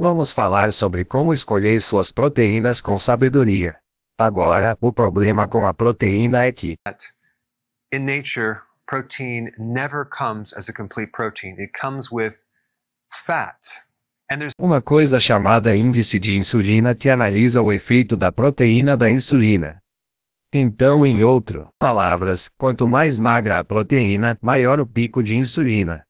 Vamos falar sobre como escolher suas proteínas com sabedoria. Agora, o problema com a proteína é que in nature, protein never comes as a complete protein. It comes with fat. And there's uma coisa chamada índice de insulina que analisa o efeito da proteína da insulina. Então, em outras palavras, quanto mais magra a proteína, maior o pico de insulina.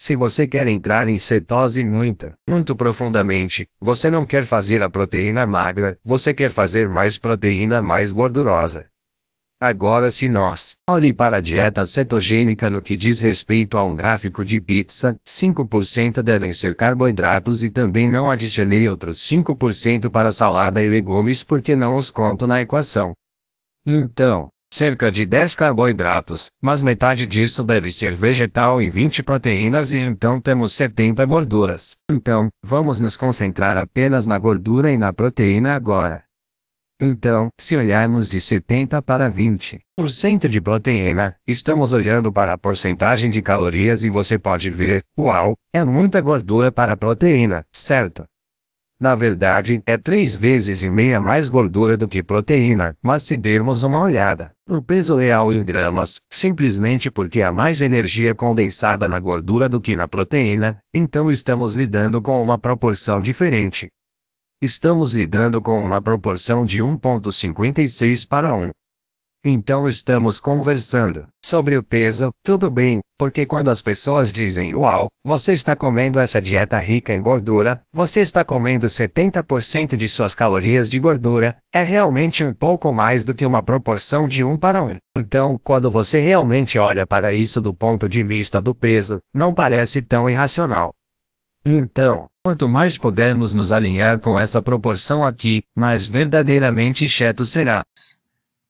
Se você quer entrar em cetose muita, muito profundamente, você não quer fazer a proteína magra, você quer fazer mais proteína mais gordurosa. Agora se nós, olhe para a dieta cetogênica no que diz respeito a um gráfico de pizza, 5% devem ser carboidratos e também não adicionei outros 5% para salada e legumes porque não os conto na equação. Então, cerca de 10 carboidratos, mas metade disso deve ser vegetal e 20 proteínas e então temos 70 gorduras. Então, vamos nos concentrar apenas na gordura e na proteína agora. Então, se olharmos de 70 para 20% de proteína, estamos olhando para a porcentagem de calorias e você pode ver, uau, é muita gordura para proteína, certo? Na verdade, é três vezes e meia mais gordura do que proteína, mas se dermos uma olhada, no peso real em gramas, simplesmente porque há mais energia condensada na gordura do que na proteína, então estamos lidando com uma proporção diferente. Estamos lidando com uma proporção de 1,56 para 1. Então estamos conversando sobre o peso, tudo bem, porque quando as pessoas dizem uau, você está comendo essa dieta rica em gordura, você está comendo 70% de suas calorias de gordura, é realmente um pouco mais do que uma proporção de 1 para 1. Então, quando você realmente olha para isso do ponto de vista do peso, não parece tão irracional. Então, quanto mais pudermos nos alinhar com essa proporção aqui, mais verdadeiramente cheto será.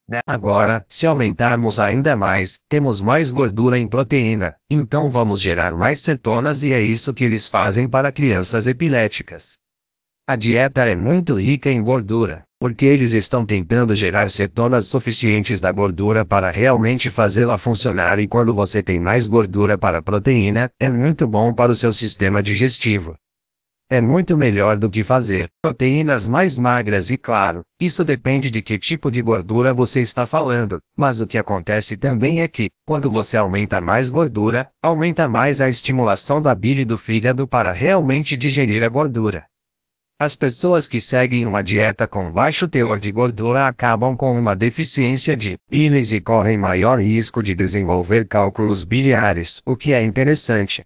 Né? Agora, se aumentarmos ainda mais, temos mais gordura em proteína, então vamos gerar mais cetonas e é isso que eles fazem para crianças epiléticas. A dieta é muito rica em gordura, porque eles estão tentando gerar cetonas suficientes da gordura para realmente fazê-la funcionar e quando você tem mais gordura para proteína, é muito bom para o seu sistema digestivo. É muito melhor do que fazer proteínas mais magras e claro, isso depende de que tipo de gordura você está falando, mas o que acontece também é que, quando você aumenta mais gordura, aumenta mais a estimulação da bile do fígado para realmente digerir a gordura. As pessoas que seguem uma dieta com baixo teor de gordura acabam com uma deficiência de bile e correm maior risco de desenvolver cálculos biliares, o que é interessante.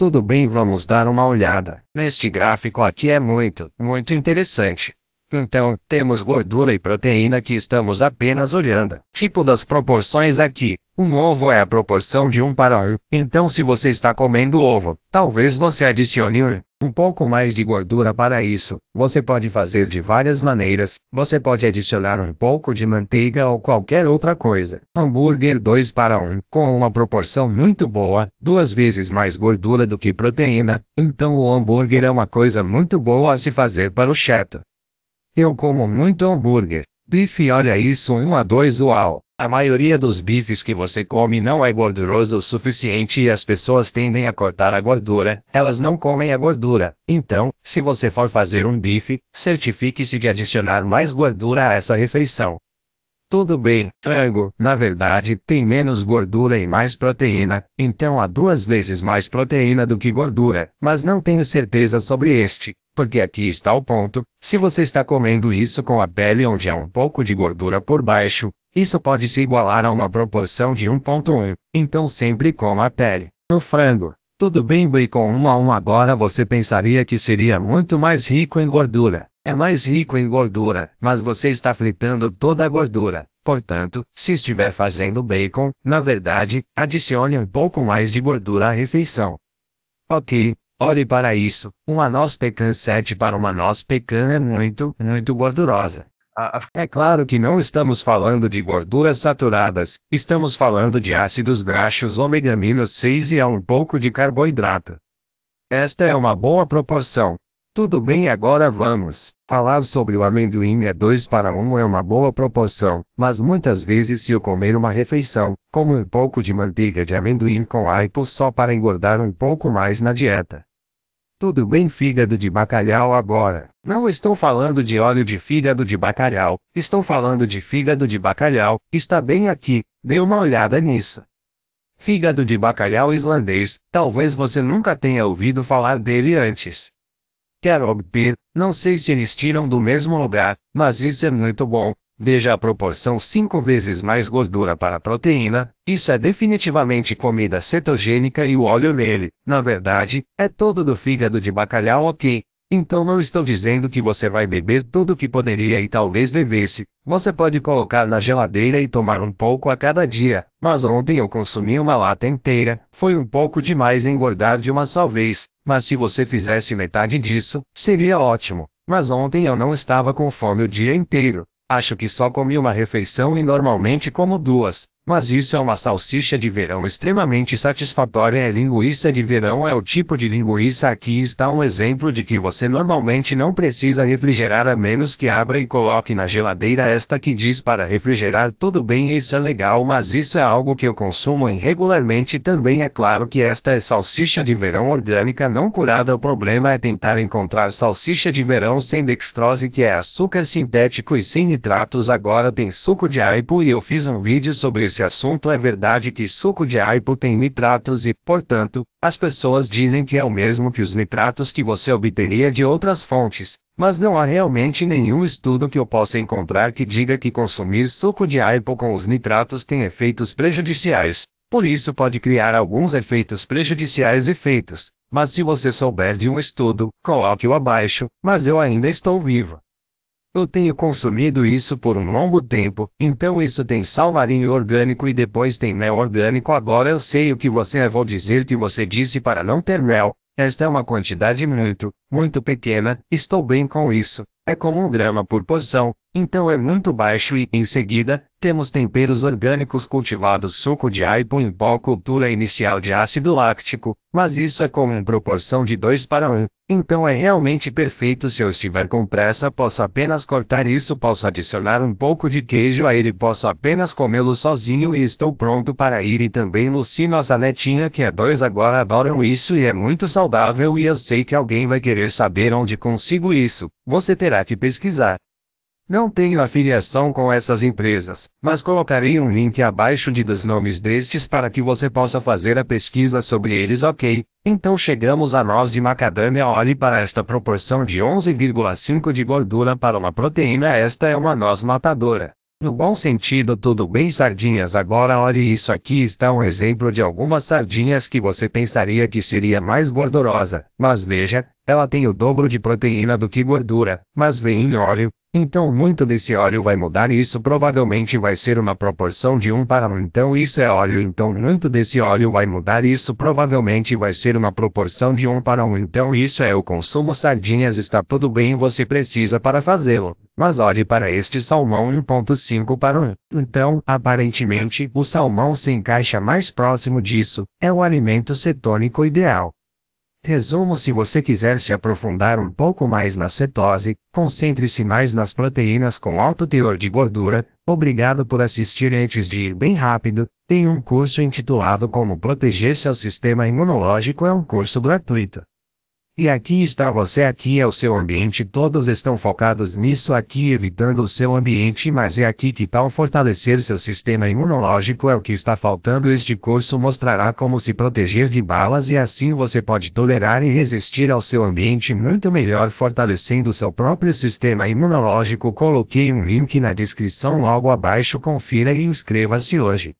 Tudo bem, vamos dar uma olhada. Neste gráfico aqui é muito, muito interessante. Então temos gordura e proteína que estamos apenas olhando. Tipo das proporções aqui. Um ovo é a proporção de 1 para 1. Então se você está comendo ovo, talvez você adicione Um pouco mais de gordura para isso. Você pode fazer de várias maneiras. Você pode adicionar um pouco de manteiga ou qualquer outra coisa. Hambúrguer 2 para 1, com uma proporção muito boa, duas vezes mais gordura do que proteína. Então o hambúrguer é uma coisa muito boa a se fazer para o cheto. Eu como muito hambúrguer. Bife olha isso um a dois uau. A maioria dos bifes que você come não é gorduroso o suficiente e as pessoas tendem a cortar a gordura, elas não comem a gordura. Então, se você for fazer um bife, certifique-se de adicionar mais gordura a essa refeição. Tudo bem, frango, na verdade, tem menos gordura e mais proteína, então há duas vezes mais proteína do que gordura, mas não tenho certeza sobre este porque aqui está o ponto, se você está comendo isso com a pele onde há um pouco de gordura por baixo, isso pode se igualar a uma proporção de 1.1, então sempre coma a pele. No frango, tudo bem bacon 1 a 1 agora você pensaria que seria muito mais rico em gordura. É mais rico em gordura, mas você está fritando toda a gordura. Portanto, se estiver fazendo bacon, na verdade, adicione um pouco mais de gordura à refeição. Ok, Olhe para isso, uma noz pecan 7 para uma noz pecan é muito, muito gordurosa. É claro que não estamos falando de gorduras saturadas, estamos falando de ácidos graxos ômega 6 e há um pouco de carboidrato. Esta é uma boa proporção. Tudo bem, agora vamos. Falar sobre o amendoim é 2 para 1 é uma boa proporção, mas muitas vezes se eu comer uma refeição, como um pouco de manteiga de amendoim com aipo só para engordar um pouco mais na dieta. Tudo bem fígado de bacalhau agora. Não estou falando de óleo de fígado de bacalhau, estou falando de fígado de bacalhau, está bem aqui, dê uma olhada nisso. Fígado de bacalhau islandês, talvez você nunca tenha ouvido falar dele antes. Quero obter, não sei se eles tiram do mesmo lugar, mas isso é muito bom, Veja a proporção 5 vezes mais gordura para proteína, isso é definitivamente comida cetogênica e o óleo nele, na verdade, é todo do fígado de bacalhau ok. Então não estou dizendo que você vai beber tudo que poderia e talvez devesse, você pode colocar na geladeira e tomar um pouco a cada dia, mas ontem eu consumi uma lata inteira, foi um pouco demais engordar de uma só vez, mas se você fizesse metade disso, seria ótimo. Mas ontem eu não estava com fome o dia inteiro, Acho que só comi uma refeição e normalmente como duas. Mas isso é uma salsicha de verão extremamente satisfatória. É linguiça de verão é o tipo de linguiça. Aqui está um exemplo de que você normalmente não precisa refrigerar a menos que abra e coloque na geladeira. Esta que diz para refrigerar, tudo bem, isso é legal, mas isso é algo que eu consumo irregularmente também. É claro que esta é salsicha de verão orgânica não curada. O problema é tentar encontrar salsicha de verão sem dextrose, que é açúcar sintético e sem nitratos. Agora tem suco de aipo e eu fiz um vídeo sobre esse Nesse assunto é verdade que suco de aipo tem nitratos e, portanto, as pessoas dizem que é o mesmo que os nitratos que você obteria de outras fontes, mas não há realmente nenhum estudo que eu possa encontrar que diga que consumir suco de aipo com os nitratos tem efeitos prejudiciais. Por isso pode criar alguns efeitos prejudiciais e feitos, mas se você souber de um estudo, coloque-o abaixo, mas eu ainda estou vivo. Eu tenho consumido isso por um longo tempo, então isso tem sal marinho orgânico e depois tem mel orgânico. Agora eu sei o que você é, vou dizer que você disse para não ter mel. Esta é uma quantidade muito, muito pequena, estou bem com isso. É como um grama por porção, então é muito baixo e, em seguida, temos temperos orgânicos cultivados suco de aipo em pó cultura inicial de ácido láctico, mas isso é uma proporção de 2 para 1. Um. Então é realmente perfeito se eu estiver com pressa posso apenas cortar isso posso adicionar um pouco de queijo a ele posso apenas comê-lo sozinho e estou pronto para ir e também Luci, nossa netinha que é 2 agora adoram isso e é muito saudável e eu sei que alguém vai querer saber onde consigo isso, você terá que pesquisar. Não tenho afiliação com essas empresas, mas colocarei um link abaixo de dos nomes destes para que você possa fazer a pesquisa sobre eles, ok? Então chegamos a nós de macadâmia. Olhe para esta proporção de 11,5 de gordura para uma proteína. Esta é uma noz matadora. No bom sentido, tudo bem, sardinhas. Agora, olhe isso aqui está um exemplo de algumas sardinhas que você pensaria que seria mais gordurosa, mas veja, ela tem o dobro de proteína do que gordura, mas vem em óleo, então muito desse óleo vai mudar e isso provavelmente vai ser uma proporção de 1 para 1 então isso é óleo então muito desse óleo vai mudar e isso provavelmente vai ser uma proporção de 1 para 1 então isso é o consumo sardinhas está tudo bem você precisa para fazê-lo, mas olhe para este salmão 1.5 para 1. Então, aparentemente, o salmão se encaixa mais próximo disso, é o alimento cetônico ideal. Resumo: se você quiser se aprofundar um pouco mais na cetose, concentre-se mais nas proteínas com alto teor de gordura. Obrigado por assistir antes de ir bem rápido. Tem um curso intitulado Como Proteger Seu Sistema Imunológico é um curso gratuito. E aqui está você, aqui é o seu ambiente, todos estão focados nisso aqui, evitando o seu ambiente, mas é aqui que tal fortalecer seu sistema imunológico é o que está faltando. Este curso mostrará como se proteger de balas e assim você pode tolerar e resistir ao seu ambiente muito melhor, fortalecendo seu próprio sistema imunológico. Coloquei um link na descrição logo abaixo, confira e inscreva-se hoje.